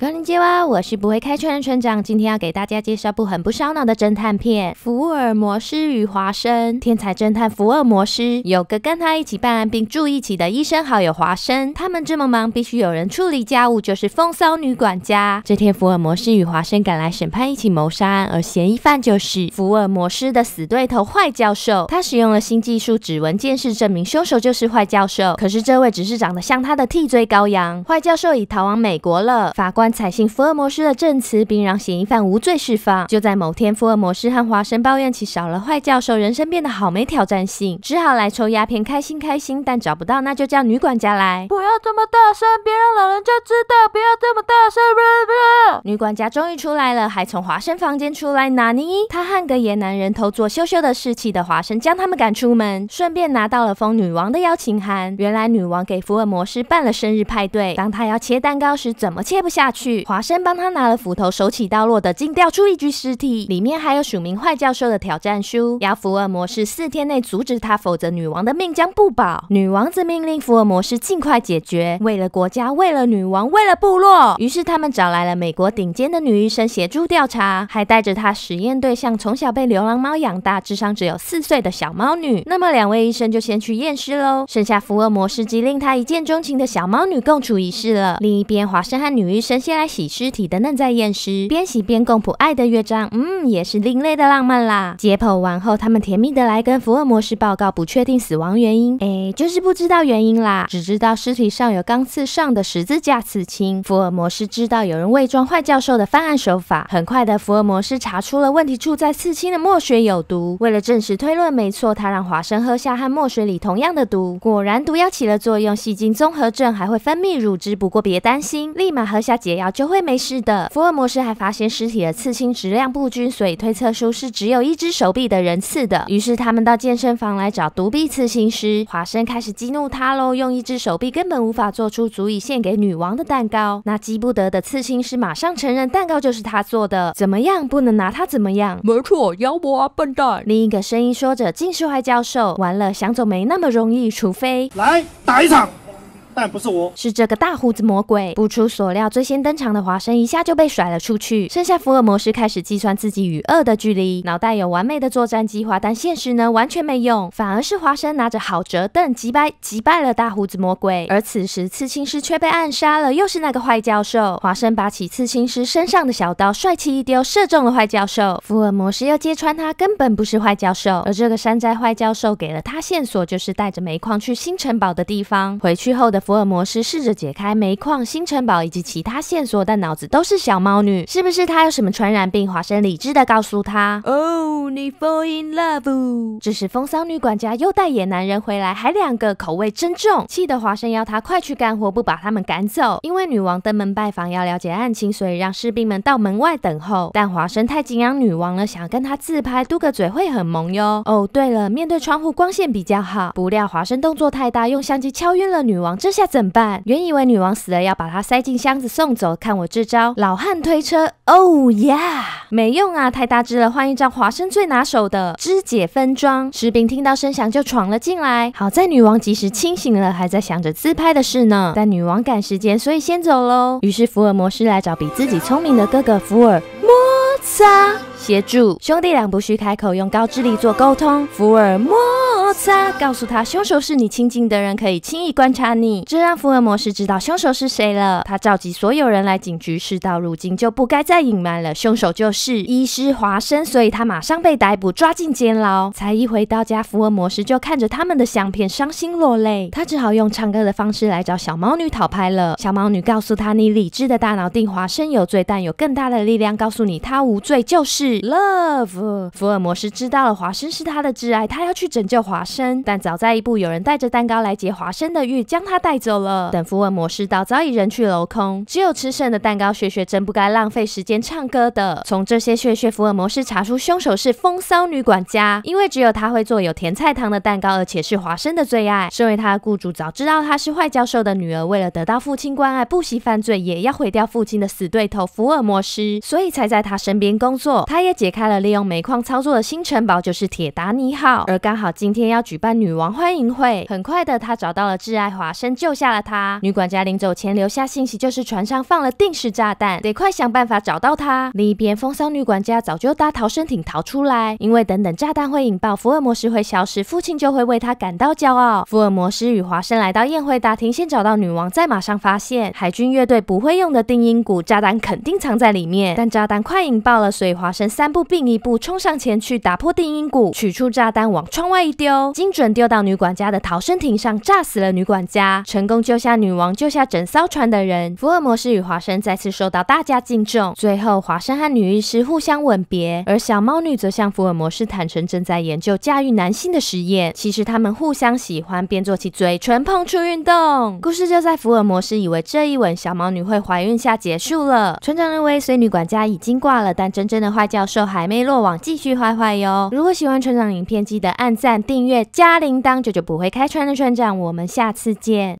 格林街哇，我是不会开车的村长。今天要给大家介绍部很不烧脑的侦探片《福尔摩斯与华生》。天才侦探福尔摩斯有个跟他一起办案并住一起的医生好友华生。他们这么忙，必须有人处理家务，就是风骚女管家。这天，福尔摩斯与华生赶来审判一起谋杀案，而嫌疑犯就是福尔摩斯的死对头坏教授。他使用了新技术指纹监视，证明凶手就是坏教授。可是这位只是长得像他的替罪羔羊。坏教授已逃往美国了。法官。采信福尔摩斯的证词，并让嫌疑犯无罪释放。就在某天，福尔摩斯和华生抱怨起少了坏教授，人生变得好没挑战性，只好来抽鸦片开心开心。但找不到，那就叫女管家来。不要这么大声，别让老人家知道。不要这么大。女管家终于出来了，还从华生房间出来拿呢。他和个野男人偷做羞羞的事情的华生将他们赶出门，顺便拿到了封女王的邀请函。原来女王给福尔摩斯办了生日派对，当他要切蛋糕时怎么切不下去？华生帮他拿了斧头，手起刀落的竟掉出一具尸体，里面还有署名坏教授的挑战书，要福尔摩斯四天内阻止他，否则女王的命将不保。女王则命令福尔摩斯尽快解决，为了国家，为了女王，为了部落。于是他们找来了美国。顶尖的女医生协助调查，还带着她实验对象，从小被流浪猫养大，智商只有四岁的小猫女。那么两位医生就先去验尸喽，剩下福尔摩斯及令他一见钟情的小猫女共处一室了。另一边，华生和女医生先来洗尸体，等再验尸，边洗边共谱爱的乐章，嗯，也是另类的浪漫啦。解剖完后，他们甜蜜的来跟福尔摩斯报告不确定死亡原因，哎，就是不知道原因啦，只知道尸体上有钢刺上的十字架刺青。福尔摩斯知道有人伪装坏。教授的犯案手法很快的，福尔摩斯查出了问题处在刺青的墨水有毒。为了证实推论，没错，他让华生喝下和墨水里同样的毒，果然毒药起了作用，细菌综合症还会分泌乳汁。不过别担心，立马喝下解药就会没事的。福尔摩斯还发现尸体的刺青质量不均，所以推测出是只有一只手臂的人刺的。于是他们到健身房来找独臂刺青师，华生开始激怒他喽，用一只手臂根本无法做出足以献给女王的蛋糕。那激不得的刺青师马上。让承认蛋糕就是他做的，怎么样？不能拿他怎么样？没错，妖魔啊，笨蛋！另一个声音说着，金秀坏教授，完了，想走没那么容易，除非来打一场。但不是我，是这个大胡子魔鬼。不出所料，最先登场的华生一下就被甩了出去，剩下福尔摩斯开始计算自己与恶的距离。脑袋有完美的作战计划，但现实呢，完全没用。反而是华生拿着好折凳击败击败了大胡子魔鬼。而此时刺青师却被暗杀了，又是那个坏教授。华生拔起刺青师身上的小刀，帅气一丢，射中了坏教授。福尔摩斯要揭穿他根本不是坏教授，而这个山寨坏教授给了他线索，就是带着煤矿去新城堡的地方。回去后的。福尔摩斯试着解开煤矿、新城堡以及其他线索，但脑子都是小猫女，是不是她有什么传染病？华生理智的告诉她：“哦，你 fall in love。这时风骚女管家又带野男人回来，还两个口味真重，气得华生要他快去干活，不把他们赶走。因为女王登门拜访，要了解案情，所以让士兵们到门外等候。但华生太敬仰女王了，想要跟她自拍，嘟个嘴会很萌哟。哦，对了，面对窗户光线比较好。不料华生动作太大，用相机敲晕了女王。这。下怎么办？原以为女王死了，要把她塞进箱子送走。看我这招，老汉推车。Oh yeah，没用啊，太大只了。换一张华生最拿手的肢解分装。士兵听到声响就闯了进来。好在女王及时清醒了，还在想着自拍的事呢。但女王赶时间，所以先走喽。于是福尔摩斯来找比自己聪明的哥哥福尔摩擦。协助兄弟俩不需开口，用高智力做沟通。福尔摩斯告诉他，凶手是你亲近的人，可以轻易观察你，这让福尔摩斯知道凶手是谁了。他召集所有人来警局，事到如今就不该再隐瞒了。凶手就是医师华生，所以他马上被逮捕，抓进监牢。才一回到家，福尔摩斯就看着他们的相片，伤心落泪。他只好用唱歌的方式来找小猫女讨拍了。小猫女告诉他，你理智的大脑定华生有罪，但有更大的力量告诉你他无罪，就是。Love，福尔摩斯知道了华生是他的挚爱，他要去拯救华生。但早在一步，有人带着蛋糕来劫华生的玉，将他带走了。等福尔摩斯到，早已人去楼空，只有吃剩的蛋糕。雪雪真不该浪费时间唱歌的。从这些血血，福尔摩斯查出凶手是风骚女管家，因为只有她会做有甜菜汤的蛋糕，而且是华生的最爱。身为他的雇主，早知道他是坏教授的女儿，为了得到父亲关爱，不惜犯罪也要毁掉父亲的死对头福尔摩斯，所以才在他身边工作。他。他也解开了利用煤矿操作的新城堡，就是铁达尼号。而刚好今天要举办女王欢迎会。很快的，他找到了挚爱华生，救下了他。女管家临走前留下信息，就是船上放了定时炸弹，得快想办法找到他。另一边，风骚女管家早就搭逃生艇逃出来，因为等等炸弹会引爆，福尔摩斯会消失，父亲就会为他感到骄傲。福尔摩斯与华生来到宴会大厅，先找到女王，再马上发现海军乐队不会用的定音鼓，炸弹肯定藏在里面。但炸弹快引爆了，所以华生。三步并一步冲上前去，打破定音鼓，取出炸弹，往窗外一丢，精准丢到女管家的逃生艇上，炸死了女管家，成功救下女王，救下整艘船的人。福尔摩斯与华生再次受到大家敬重。最后，华生和女医师互相吻别，而小猫女则向福尔摩斯坦诚正在研究驾驭男性的实验。其实他们互相喜欢，便做起嘴唇碰触运动。故事就在福尔摩斯以为这一吻小猫女会怀孕下结束了。船长认为，虽女管家已经挂了，但真正的坏家。教授还没落网，继续坏坏哟！如果喜欢船长影片，记得按赞、订阅、加铃铛，久久不会开船的船长，我们下次见。